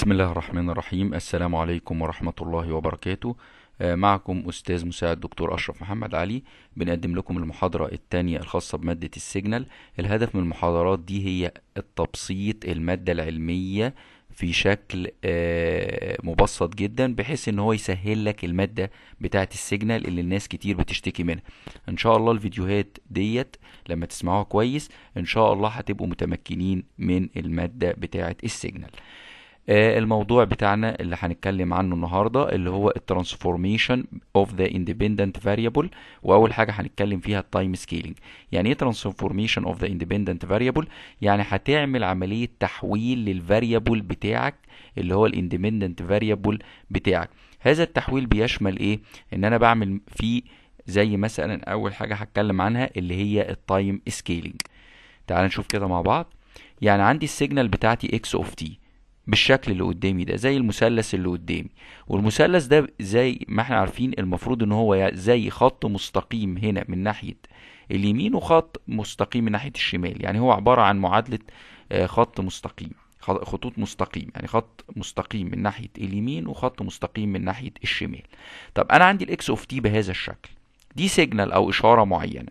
بسم الله الرحمن الرحيم السلام عليكم ورحمة الله وبركاته معكم أستاذ مساعد دكتور أشرف محمد علي بنقدم لكم المحاضرة الثانية الخاصة بمادة السيجنال الهدف من المحاضرات دي هي التبسيط المادة العلمية في شكل uh, مبسط جدا بحيث ان هو يسهل لك المادة بتاعة السيجنال اللي الناس كتير بتشتكي منها ان شاء الله الفيديوهات ديت لما تسمعوها كويس ان شاء الله هتبقوا متمكنين من المادة بتاعة السيجنال آه، الموضوع بتاعنا اللي هنتكلم عنه النهارده اللي هو الترانسفورميشن اوف ذا independent فاريبل واول حاجه هنتكلم فيها التايم سكيلينج يعني ايه ترانسفورميشن اوف ذا independent فاريبل يعني هتعمل عمليه تحويل للفاريبل بتاعك اللي هو الاندبندنت فاريبل بتاعك هذا التحويل بيشمل ايه ان انا بعمل فيه زي مثلا اول حاجه هتكلم عنها اللي هي التايم سكيلينج تعال نشوف كده مع بعض يعني عندي السيجنال بتاعتي اكس اوف تي بالشكل اللي قدامي ده زي المثلث اللي قدامي والمثلث ده زي ما احنا عارفين المفروض ان هو زي خط مستقيم هنا من ناحية اليمين وخط مستقيم من ناحية الشمال يعني هو عبارة عن معادلة آه، خط مستقيم خطوط مستقيم يعني خط مستقيم من ناحية اليمين وخط مستقيم من ناحية الشمال طب أنا عندي الإكس أوف تي بهذا الشكل دي سيجنال أو إشارة معينة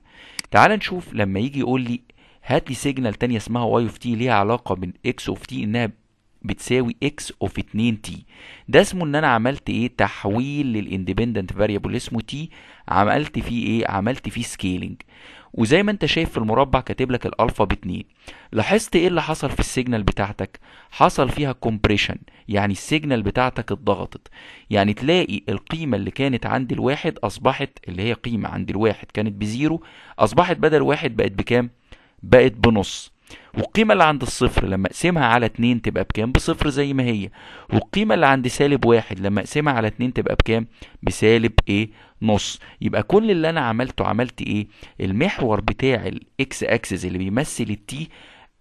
تعال نشوف لما يجي يقول لي هات لي سيجنال تانية اسمها واي اوف تي ليها علاقة بالاكس اوف تي إنها بتساوي اكس اوف 2 تي ده اسمه ان انا عملت ايه تحويل للاندبندنت فاريبل اسمه تي عملت فيه ايه عملت فيه سكيلينج وزي ما انت شايف في المربع كاتب لك الالفا ب 2 لاحظت ايه اللي حصل في السيجنال بتاعتك حصل فيها كومبريشن يعني السيجنال بتاعتك اتضغطت يعني تلاقي القيمه اللي كانت عند الواحد اصبحت اللي هي قيمه عند الواحد كانت بزيرو اصبحت بدل واحد بقت بكام بقت بنص والقيمة اللي عند الصفر لما اقسمها على اتنين تبقى بكام بصفر زي ما هي والقيمة اللي عند سالب واحد لما اقسمها على اتنين تبقى بكام بسالب ايه نص يبقى كل اللي انا عملته عملت ايه المحور بتاع الاكس اكسس اللي بيمثل التي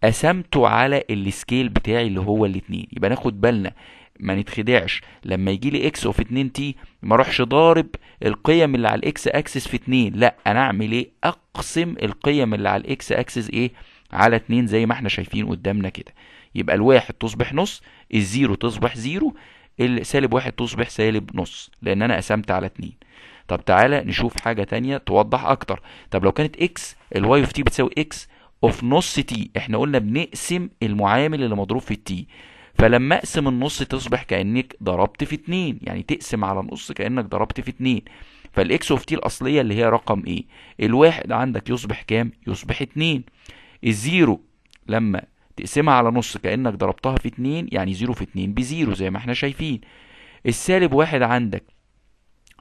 قسمته على السكيل بتاعي اللي هو الاتنين يبقى ناخد بالنا ما نتخدعش لما يجي لي اكس اوف 2 تي ما اروحش ضارب القيم اللي على الاكس اكسس في 2 لا انا اعمل ايه اقسم القيم اللي على الاكس اكسس ايه على 2 زي ما احنا شايفين قدامنا كده يبقى الواحد تصبح نص الزيرو تصبح زيرو السالب واحد تصبح سالب نص لان انا قسمت على 2 طب تعالى نشوف حاجه تانية توضح اكتر طب لو كانت اكس الواي اوف تي بتساوي اكس اوف نص تي احنا قلنا بنقسم المعامل اللي مضروب في التي فلما اقسم النص تصبح كانك ضربت في 2 يعني تقسم على نص كانك ضربت في 2 فالاكس اوف تي الاصليه اللي هي رقم ايه الواحد عندك يصبح كام يصبح 2 الزيرو لما تقسمها على نص كأنك ضربتها في اتنين يعني زيرو في اتنين بزيرو زي ما احنا شايفين السالب واحد عندك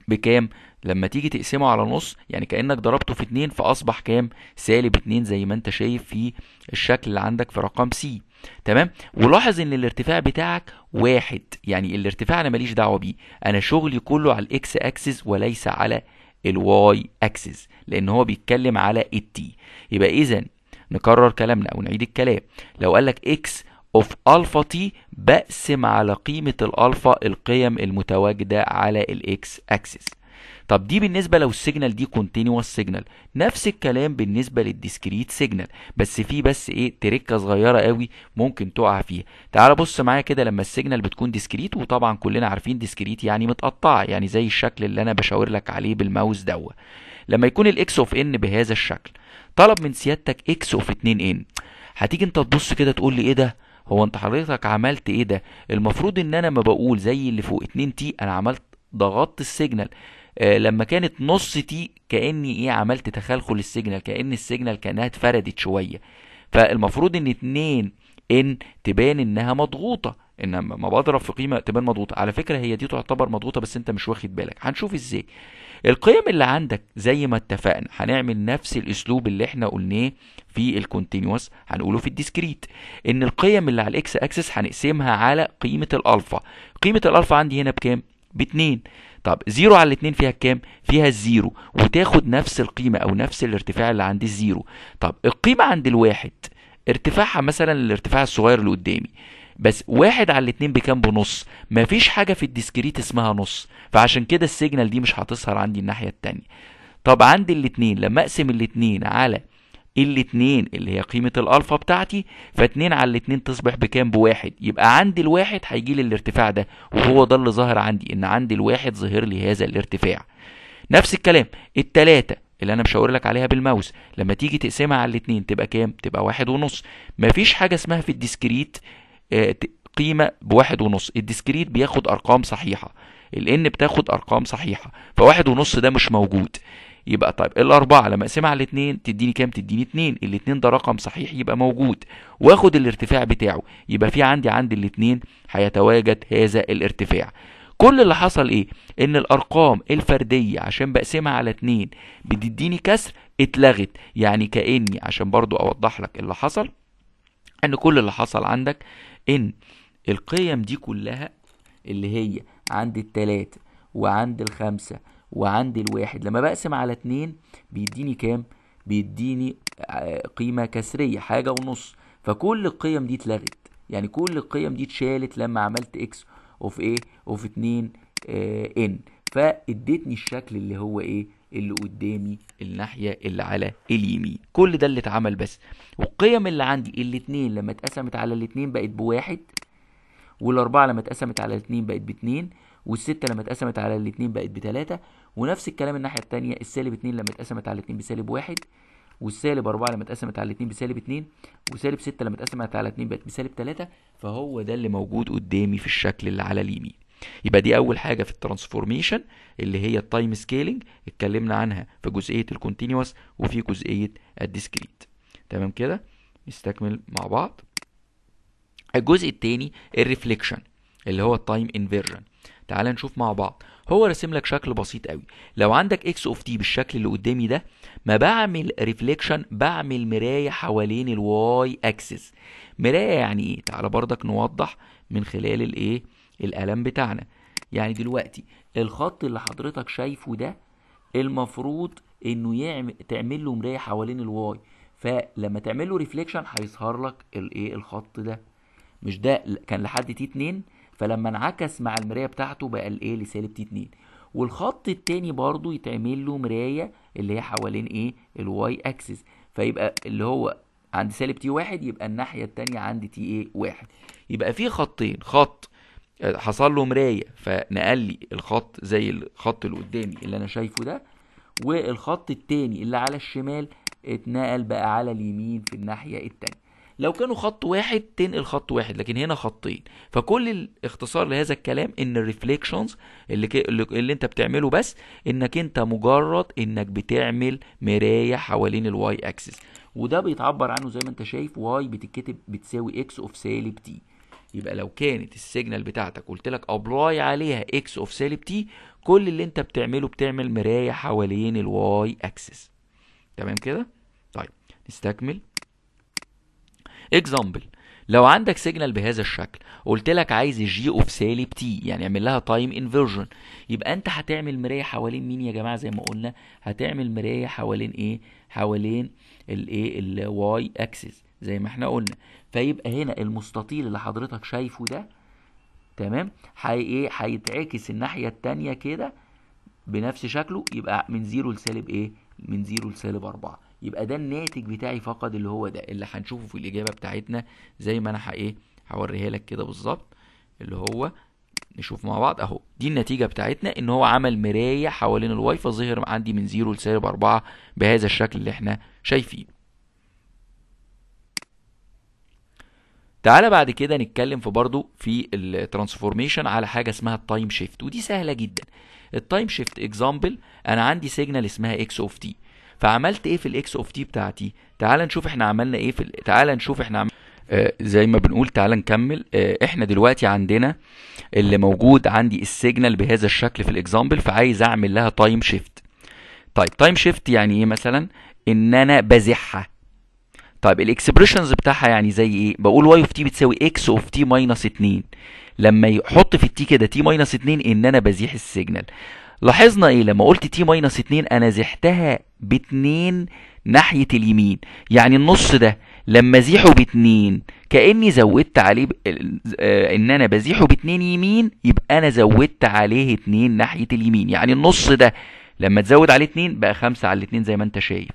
بكام لما تيجي تقسمه على نص يعني كأنك ضربته في اتنين فأصبح كام سالب اتنين زي ما انت شايف في الشكل اللي عندك في رقم سي تمام ولاحظ ان الارتفاع بتاعك واحد يعني الارتفاع انا ماليش دعوه بيه انا شغلي كله على الاكس اكسس وليس على الواي اكسس لان هو بيتكلم على التي يبقى اذا نكرر كلامنا او نعيد الكلام لو قال لك اكس اوف الفا تي بقسم على قيمه الالفا القيم المتواجده على الاكس اكسس طب دي بالنسبة لو السيجنال دي كونتينوس سيجنال نفس الكلام بالنسبة للديسكريت سيجنال بس في بس ايه تركة صغيرة قوي ممكن تقع فيها تعال بص معايا كده لما السيجنال بتكون ديسكريت وطبعا كلنا عارفين ديسكريت يعني متقطعة يعني زي الشكل اللي انا بشاور لك عليه بالماوس دوت لما يكون الاكس اوف ان بهذا الشكل طلب من سيادتك اكس اوف 2 ان هتيجي انت تبص كده تقول لي ايه ده هو انت حضرتك عملت ايه ده المفروض ان انا ما بقول زي اللي فوق 2 تي انا عملت ضغطت السيجنال آه لما كانت نص تي كاني ايه عملت تخلخل السيجنال كان السيجنال كانها اتفردت شويه فالمفروض ان 2 ان تبان انها مضغوطه ان ما بضرب في قيمه تبان مضغوطه على فكره هي دي تعتبر مضغوطه بس انت مش واخد بالك هنشوف ازاي القيم اللي عندك زي ما اتفقنا هنعمل نفس الاسلوب اللي احنا قلناه في الكونتينوس هنقوله في الديسكريت ان القيم اللي على الاكس اكسس هنقسمها على قيمه الالفا قيمه الالفا عندي هنا بكام باتنين طب زيرو على الاتنين فيها كام فيها الزيرو وتاخد نفس القيمه او نفس الارتفاع اللي عند الزيرو طب القيمه عند الواحد ارتفاعها مثلا الارتفاع الصغير اللي قدامي بس واحد على الاتنين بكام بنص مفيش حاجه في الديسكريت اسمها نص فعشان كده السيجنال دي مش هتظهر عندي الناحيه التانية طب عندي الاتنين لما اقسم الاتنين على الاتنين اللي هي قيمة الألفا بتاعتي فاتنين على الاتنين تصبح بكام بواحد يبقى عندي الواحد هيجي لي الارتفاع ده وهو ده اللي ظاهر عندي إن عندي الواحد ظهر لي هذا الارتفاع نفس الكلام التلاتة اللي انا بشاور لك عليها بالماوس لما تيجي تقسمها على الاتنين تبقى كام تبقى واحد ونص مفيش حاجه اسمها في الديسكريت آه، قيمه بواحد ونص الديسكريت بياخد ارقام صحيحه الان بتاخد ارقام صحيحه فواحد ونص ده مش موجود يبقى طيب الأربعة لما أقسمها على الاتنين تديني كام؟ تديني اتنين، الاتنين ده رقم صحيح يبقى موجود، وآخد الارتفاع بتاعه، يبقى في عندي عند الاتنين هيتواجد هذا الارتفاع، كل اللي حصل ايه ان الارقام الفرديه عشان بقسمها على اتنين بتديني كسر اتلغت يعني كاني عشان برضو اوضح لك اللي حصل ان كل اللي حصل عندك ان القيم دي كلها اللي هي عند التلاتة وعند الخمسة وعند الواحد لما بقسم على اتنين بيديني كام بيديني آه، قيمة كسرية حاجة ونص فكل القيم دي اتلغت يعني كل القيم دي اتشالت لما عملت اكس اوف ايه اوف 2 ان فاديتني الشكل اللي هو ايه اللي قدامي الناحيه اللي على اليمين كل ده اللي اتعمل بس والقيم اللي عندي الاثنين لما اتقسمت على الاثنين بقت بواحد والاربعه لما اتقسمت على الاثنين بقت باتنين والستة لما اتقسمت على الاثنين بقت بتلاتة ونفس الكلام الناحية الثانيه السالب 2 لما اتقسمت على الاثنين بسالب واحد والسالب 4 لما اتقسمت على 2 بسالب 2 وسالب 6 لما اتقسمت على 2 بقت بسالب 3 فهو ده اللي موجود قدامي في الشكل اللي على اليمين يبقى دي اول حاجه في الترانسفورميشن اللي هي التايم سكيلينج اتكلمنا عنها في جزئيه الكونتينوس وفي جزئيه الديسكريت تمام كده نستكمل مع بعض الجزء الثاني الريفليكشن اللي هو التايم انفيرجن تعال نشوف مع بعض هو رسم لك شكل بسيط قوي لو عندك اكس اوف تي بالشكل اللي قدامي ده ما بعمل ريفليكشن بعمل مرايه حوالين الواي اكسس مرايه يعني ايه تعالى بردك نوضح من خلال الايه القلم بتاعنا يعني دلوقتي الخط اللي حضرتك شايفه ده المفروض انه يعمل تعمل له مرايه حوالين الواي فلما تعمل له ريفليكشن هيظهر لك الايه الخط ده مش ده كان لحد تي 2 فلما انعكس مع المرايه بتاعته بقى الايه لسالب تي 2 والخط التاني برضو يتعمل له مرايه اللي هي حوالين ايه الواي اكسس فيبقى اللي هو عند سالب تي واحد يبقى الناحيه التانيه عند تي ايه واحد يبقى في خطين خط آه، حصل له مرايه فنقل لي الخط زي الخط اللي قدامي اللي انا شايفه ده والخط التاني اللي على الشمال اتنقل بقى على اليمين في الناحيه التانيه لو كانوا خط واحد تنقل خط واحد لكن هنا خطين فكل الاختصار لهذا الكلام ان الريفليكشنز اللي, اللي انت بتعمله بس انك انت مجرد انك بتعمل مرايه حوالين الواي اكسس وده بيتعبر عنه زي ما انت شايف واي بتتكتب بتساوي اكس اوف سالب تي يبقى لو كانت السيجنال بتاعتك قلت لك ابلاي عليها اكس اوف سالب تي كل اللي انت بتعمله بتعمل مرايه حوالين الواي اكسس تمام كده طيب نستكمل اكزامبل لو عندك سيجنال بهذا الشكل قلت لك عايز الجي اوف سالب تي يعني اعمل لها تايم انفيرجن يبقى انت هتعمل مرايه حوالين مين يا جماعه زي ما قلنا هتعمل مرايه حوالين ايه حوالين الايه الواي اكسس زي ما احنا قلنا فيبقى هنا المستطيل اللي حضرتك شايفه ده تمام هي ايه هيتعكس الناحيه الثانيه كده بنفس شكله يبقى من زيرو لسالب ايه من زيرو لسالب 4 يبقى ده الناتج بتاعي فقط اللي هو ده اللي هنشوفه في الاجابه بتاعتنا زي ما انا ايه هوريها لك كده بالظبط اللي هو نشوف مع بعض اهو دي النتيجه بتاعتنا ان هو عمل مرايه حوالين الواي فظهر عندي من 0 لسالب 4 بهذا الشكل اللي احنا شايفينه تعالى بعد كده نتكلم في برضو في الترانسفورميشن على حاجه اسمها التايم شيفت ودي سهله جدا التايم شيفت اكزامبل انا عندي سيجنال اسمها اكس اوف تي فعملت ايه في الاكس اوف تي بتاعتي تعال نشوف احنا عملنا ايه في تعال نشوف احنا عملنا إيه. آه زي ما بنقول تعال نكمل آه احنا دلوقتي عندنا اللي موجود عندي السيجنال بهذا الشكل في الاكزامبل فعايز اعمل لها تايم شيفت طيب تايم شيفت يعني ايه مثلا ان انا بزحها طيب الاكسبريشنز بتاعها يعني زي ايه بقول واي اوف تي بتساوي اكس اوف تي ماينس 2 لما يحط في التي كده تي ماينس 2 ان انا بزيح السيجنال لاحظنا ايه لما قلت تي ماينس 2 انا زحتها باتنين ناحية اليمين يعني النص ده لما ب باتنين كأني زودت عليه ب... آه، ان انا بزيحه باتنين يمين يبقى انا زودت عليه اتنين ناحية اليمين يعني النص ده لما تزود عليه اتنين بقى خمسة على 2 زي ما انت شايف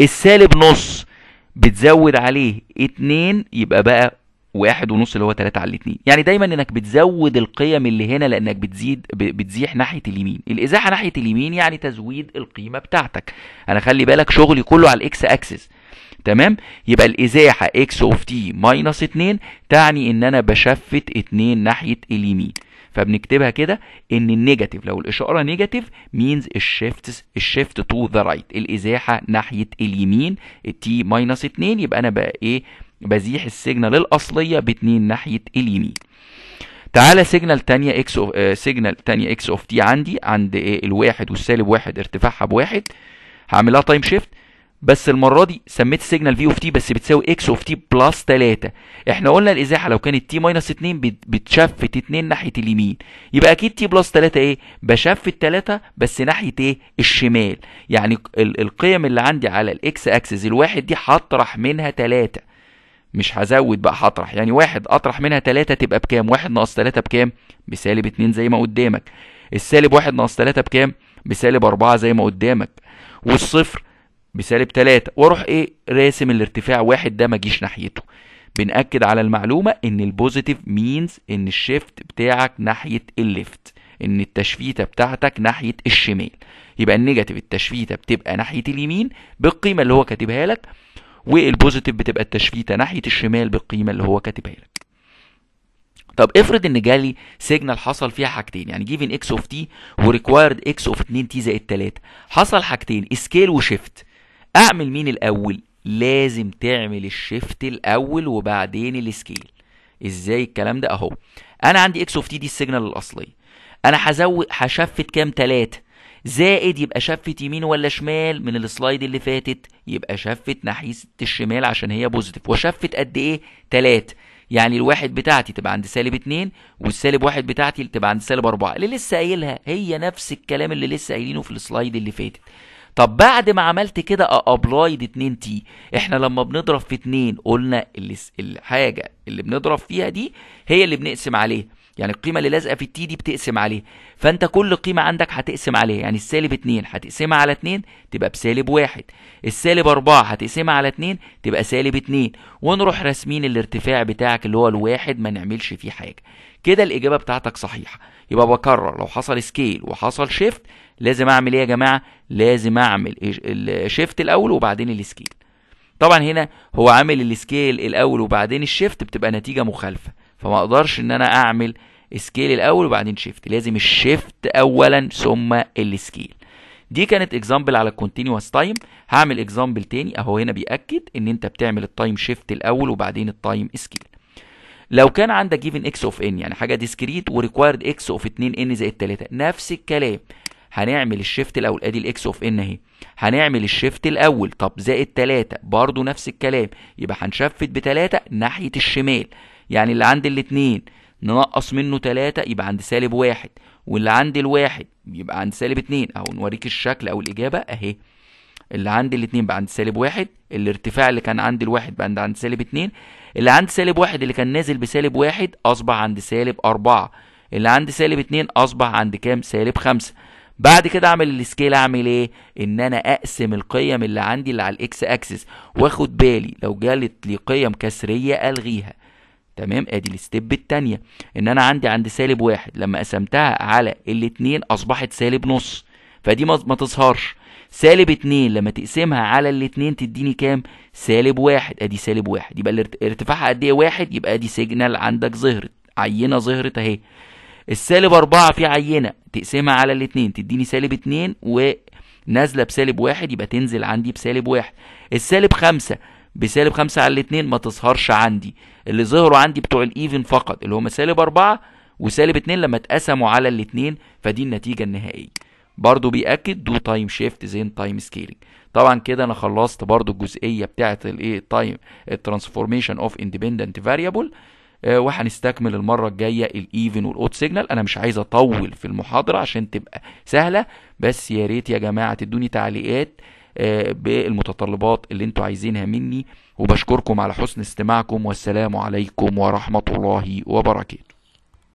السالب نص بتزود عليه اتنين يبقى بقى واحد ونص اللي هو 3 على الاتنين يعني دايما انك بتزود القيم اللي هنا لانك بتزيد بتزيح ناحيه اليمين الازاحه ناحيه اليمين يعني تزويد القيمه بتاعتك انا خلي بالك شغلي كله على الاكس اكسس تمام يبقى الازاحه اكس اوف تي ماينس 2 تعني ان انا بشفت 2 ناحيه اليمين فبنكتبها كده ان النيجاتيف لو الاشاره نيجاتيف مينز الشيفت الشيفت تو ذا رايت الازاحه ناحيه اليمين تي ماينس 2 يبقى انا بقى ايه بزيح السيجنال الاصليه باتنين ناحيه اليمين تعالى سيجنال تانية اكس اوف آه، سيجنال تانية اكس اوف تي عندي عند ايه الواحد والسالب واحد ارتفاعها بواحد هعملها تايم شيفت بس المره دي سميت السيجنال في اوف تي بس بتساوي اكس اوف تي بلس 3 احنا قلنا الازاحه لو كانت تي ماينس 2 بتشفت 2 ناحيه اليمين يبقى اكيد تي بلس 3 ايه بشفت 3 بس ناحيه ايه الشمال يعني القيم اللي عندي على الاكس اكسس الواحد دي هطرح منها 3 مش هزود بقى هطرح يعني واحد اطرح منها تلاتة تبقى بكام واحد ناقص تلاتة بكام بسالب اتنين زي ما قدامك السالب واحد ناقص تلاتة بكام بسالب أربعة زي ما قدامك والصفر بسالب تلاتة واروح ايه راسم الارتفاع واحد ده ما ناحيته بنأكد على المعلومة ان البوزيتيف مينز ان الشيفت بتاعك ناحية الليفت ان التشفيتة بتاعتك ناحية الشمال يبقى النيجاتيف التشفيتة بتبقى ناحية اليمين بالقيمة اللي هو كاتبها لك والبوزيتيف بتبقى التشفيته ناحيه الشمال بالقيمه اللي هو كاتبها لك طب افرض ان جالي سيجنال حصل فيها حاجتين يعني جيفن اكس اوف تي وريكوايرد اكس اوف 2 تي زائد 3 حصل حاجتين سكيل وشيفت اعمل مين الاول لازم تعمل الشيفت الاول وبعدين السكيل ازاي الكلام ده اهو انا عندي اكس اوف تي دي السيجنال الاصليه انا هزود هشفت كام 3 زائد يبقى شفت يمين ولا شمال من السلايد اللي فاتت يبقى شفت ناحية الشمال عشان هي بوزيتيف وشفت قد ايه؟ 3 يعني الواحد بتاعتي تبقى عند سالب 2 والسالب واحد بتاعتي تبقى عند سالب 4 اللي لسه قايلها هي نفس الكلام اللي لسه قايلينه في السلايد اللي فاتت طب بعد ما عملت كده ابلايد 2 تي احنا لما بنضرب في 2 قلنا الحاجه اللي بنضرب فيها دي هي اللي بنقسم عليها يعني القيمه اللي لازقه في التي دي بتقسم عليه فانت كل قيمه عندك هتقسم عليها يعني السالب 2 هتقسمها على 2 تبقى بسالب 1 السالب 4 هتقسمها على 2 تبقى سالب 2 ونروح راسمين الارتفاع بتاعك اللي هو الواحد ما نعملش فيه حاجه كده الاجابه بتاعتك صحيحه يبقى بكرر لو حصل سكيل وحصل شيفت لازم اعمل ايه يا جماعه لازم اعمل الشيفت الاول وبعدين السكيل طبعا هنا هو عامل السكيل الاول وبعدين الشيفت بتبقى نتيجه مخالفه فما اقدرش ان انا اعمل سكيل الاول وبعدين شيفت لازم الشيفت اولا ثم السكيل دي كانت اكزامبل على الكونتينوس تايم هعمل اكزامبل تاني اهو هنا بياكد ان انت بتعمل التايم شيفت الاول وبعدين التايم سكيل لو كان عندك جيفن اكس اوف ان يعني حاجه ديسكريت وريكوايرد اكس اوف 2 ان زائد 3 نفس الكلام هنعمل الشيفت الاول ادي الاكس اوف ان اهي هنعمل الشيفت الاول طب زائد 3 برضه نفس الكلام يبقى هنشفت ب 3 ناحيه الشمال يعني اللي عند الاتنين ننقص منه تلاتة يبقى عند سالب واحد واللي عند الواحد يبقى عند سالب اتنين اهو نوريك الشكل او الاجابة اهي اللي عند الاتنين بقى عند سالب واحد الارتفاع اللي كان عند الواحد بقى عند سالب اتنين اللي عند سالب واحد اللي كان نازل بسالب واحد اصبح عند سالب اربعة اللي عند سالب اتنين اصبح عند كام سالب خمسة بعد كده اعمل السكيل اعمل ايه ان انا اقسم القيم اللي عندي اللي على الاكس اكسس واخد بالي لو جالت لي قيم كسريه الغيها تمام ادي الستيب التانية ان انا عندي عند سالب واحد لما قسمتها على الاتنين اصبحت سالب نص فدي ما تظهرش سالب اتنين لما تقسمها على الاتنين تديني كام سالب واحد ادي سالب واحد يبقى ارتفاعها قد ايه واحد يبقى ادي سيجنال عندك ظهرت عينة ظهرت اهي السالب أربعة في عينة تقسمها على الاتنين تديني سالب اتنين ونازلة بسالب واحد يبقى تنزل عندي بسالب واحد السالب خمسة بسالب خمسة على الاتنين ما تظهرش عندي اللي ظهروا عندي بتوع الايفن فقط اللي هم سالب أربعة وسالب اتنين لما اتقسموا على الاتنين فدي النتيجة النهائية برضو بيأكد دو تايم شيفت زين تايم سكيلينج طبعا كده انا خلصت برضو الجزئية بتاعة الايه التايم الترانسفورميشن اوف اندبندنت فاريبل وهنستكمل المرة الجاية الايفن والاوت سيجنال انا مش عايز اطول في المحاضرة عشان تبقى سهلة بس يا ريت يا جماعة تدوني تعليقات بالمتطلبات اللي انتوا عايزينها مني وبشكركم على حسن استماعكم والسلام عليكم ورحمة الله وبركاته